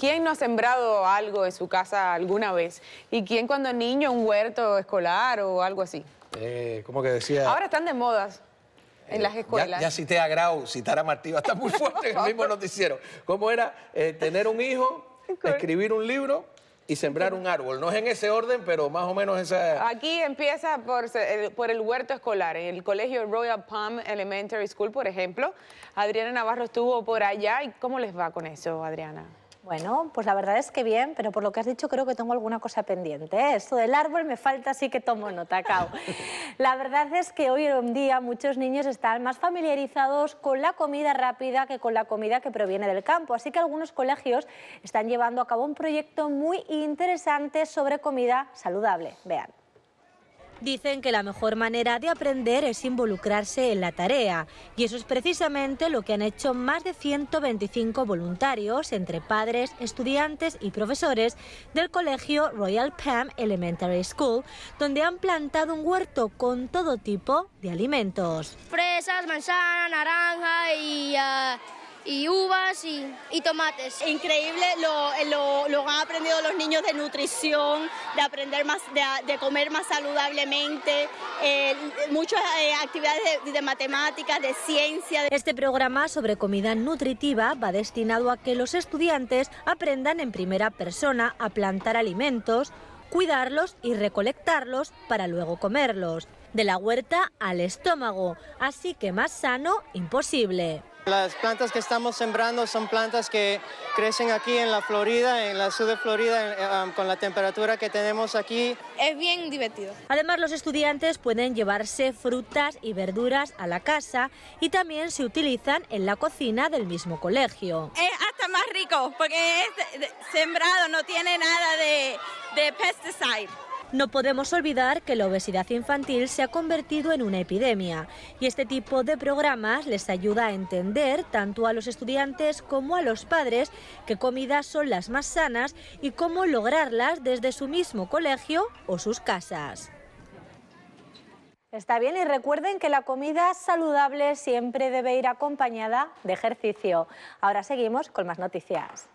¿Quién no ha sembrado algo en su casa alguna vez? ¿Y quién cuando niño un huerto escolar o algo así? Eh, que decía... Ahora están de modas. en eh, las escuelas. Ya, cité a Grau, citar a Martí, está muy fuerte en el mismo noticiero. ¿Cómo era eh, tener un hijo, escribir un libro y sembrar un árbol. No es en ese orden, pero más o menos esa... Aquí empieza por, por, el huerto escolar, en el colegio Royal Palm Elementary School, por ejemplo. Adriana Navarro estuvo por allá. ¿Y cómo les va con eso, Adriana? Bueno, pues la verdad es que bien, pero por lo que has dicho creo que tengo alguna cosa pendiente. Eso Esto del árbol me falta, así que tomo nota, Cao. la verdad es que hoy en día muchos niños están más familiarizados con la comida rápida que con la comida que proviene del campo, así que algunos colegios están llevando a cabo un proyecto muy interesante sobre comida saludable. Vean. Dicen que la mejor manera de aprender es involucrarse en la tarea y eso es precisamente lo que han hecho más de 125 voluntarios entre padres, estudiantes y profesores del colegio Royal PAM Elementary School, donde han plantado un huerto con todo tipo de alimentos. Fresas, manzana, naranja y... Ah, y uvas y, tomates. Increíble eh, lo, lo, han aprendido los niños de nutrición, de aprender más, de, comer más saludablemente, eh, muchas eh, actividades de, de matemáticas, de ciencia. Este programa sobre comida nutritiva va destinado a que los estudiantes aprendan en primera persona a plantar alimentos, cuidarlos y recolectarlos para luego comerlos. De la huerta al estómago, así que más sano, imposible. Las plantas que estamos sembrando son plantas que crecen aquí en la Florida, en la sur de Florida, eh, con la temperatura que tenemos aquí. Es bien divertido. Además, los estudiantes pueden llevarse frutas y verduras a la casa y también se utilizan en la cocina del mismo colegio. Es hasta más rico porque es sembrado, no tiene nada de, de pesticide. No podemos olvidar que la obesidad infantil se ha convertido en una epidemia y este tipo de programas les ayuda a entender tanto a los estudiantes como a los padres qué comidas son las más sanas y cómo lograrlas desde su mismo colegio o sus casas. Está bien y recuerden que la comida saludable siempre debe ir acompañada de ejercicio. Ahora seguimos con más noticias.